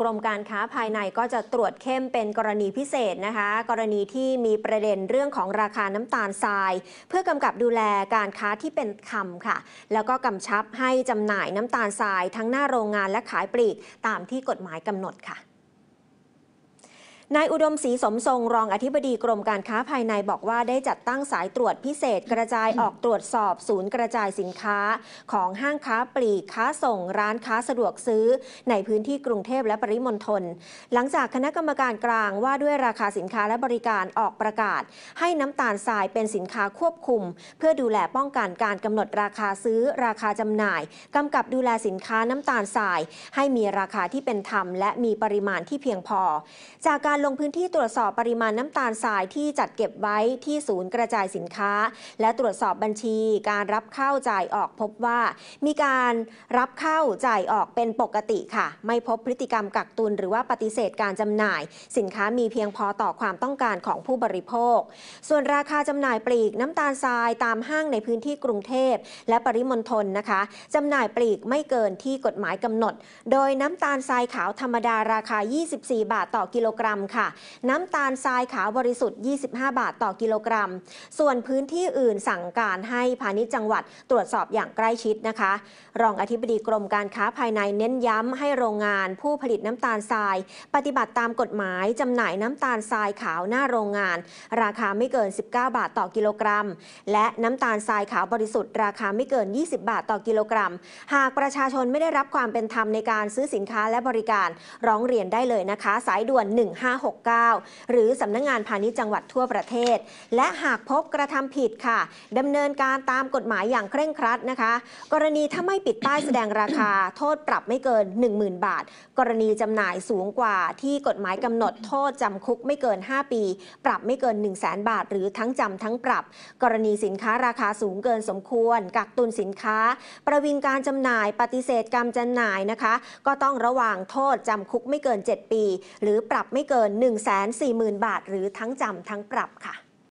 กรมการค้าภายในก็จะตรวจเข้มเป็นกรณีพิเศษนะคะ กรณีที่มีประเด็นเรื่องของราคาน้ำตาลทราย เพื่อกำกับดูแลการค้าที่เป็นคำค่ะ แล้วก็กำชับให้จำหน่ายน้ำตาลทราย ทั้งหน้าโรงงานและขายปลีก ตามที่กฎหมายกำหนดค่ะนายอุดมศรีสมทรงรองอธิบดีกรมการค้าภายในบอกว่าได้จัดตั้งสายตรวจพิเศษกระจายออกตรวจสอบ ศูนย์กระจายสินค้า ของห้างค้าปลีก ค้าส่ง ร้านค้าสะดวกซื้อ ในพื้นที่กรุงเทพและปริมณฑลหลังจากคณะกรรมการกลางว่าด้วยราคาสินค้าและบริการออกประกาศ ให้น้ำตาลทรายเป็นสินค้าควบคุม เพื่อดูแลป้องกันการกำหนดราคาซื้อ ราคาจำหน่ายกำกับดูแลสินค้าน้ำตาลทราย ให้มีราคาที่เป็นธรรม และมีปริมาณที่เพียงพอ จากการลงพื้นที่ตรวจสอบปริมาณน้ำตาลทรายที่จัดเก็บไว้ที่ศูนย์กระจายสินค้า และตรวจสอบบัญชีการรับเข้าจ่ายออกพบว่ามีการรับเข้าจ่ายออกเป็นปกติค่ะ ไม่พบพฤติกรรมกักตุนหรือว่าปฏิเสธการจำหน่าย สินค้ามีเพียงพอต่อความต้องการของผู้บริโภค ส่วนราคาจำหน่ายปลีกน้ำตาลทรายตามห้างในพื้นที่กรุงเทพและปริมณฑลนะคะจำหน่ายปลีกไม่เกินที่กฎหมายกำหนด โดยน้ำตาลทรายขาวธรรมดาราคา 24 บาทต่อกิโลกรัมค่ะน้ำตาลทรายขาวบริสุทธิ์ 25 บาทต่อกิโลกรัม ส่วนพื้นที่อื่นสั่งการให้พาณิชย์จังหวัด ตรวจสอบอย่างใกล้ชิดนะคะ รองอธิบดีกรมการค้าภายในเน้นย้ำให้โรงงาน ผู้ผลิตน้ำตาลทราย ปฏิบัติตามกฎหมายจำหน่ายน้ำตาลทรายขาวหน้าโรงงาน ราคาไม่เกิน 19 บาทต่อกิโลกรัม และน้ำตาลทรายขาวบริสุทธิ์ราคาไม่เกิน 20 บาทต่อกิโลกรัม หากประชาชนไม่ได้รับความเป็นธรรมในการซื้อสินค้าและบริการร้องเรียนได้เลยนะคะ สายด่วน 1 5 5 6 9 หรือสำนักงงานพาณิชย์จังหวัดทั่วประเทศ และหากพบกระทำผิดค่ะดำเนินการตามกฎหมายอย่างเคร่งครัดนะคะ กรณีถ้าไม่ปิดป้ายแสดงราคา โทษปรับไม่เกิน 10,000 บาท กรณีจำหน่ายสูงกว่า ที่กฎหมายกำหนด โทษจำคุกไม่เกิน 5 ปี ปรับไม่เกิน1 0 0 0 0แบาท หรือทั้งจำทั้งปรับ กรณีสินค้าราคาสูงเกินสมควรกักตุนสินค้า ประวิงการจำหน่ายปฏิเสธการจำหน่ายนะคะ ก็ต้องระวังโทษจำคุกไม่เกิน 7 ปี หรือปรับไม่เกินิน1,40,000 บาท หรือทั้งจำทั้งปรับค่ะ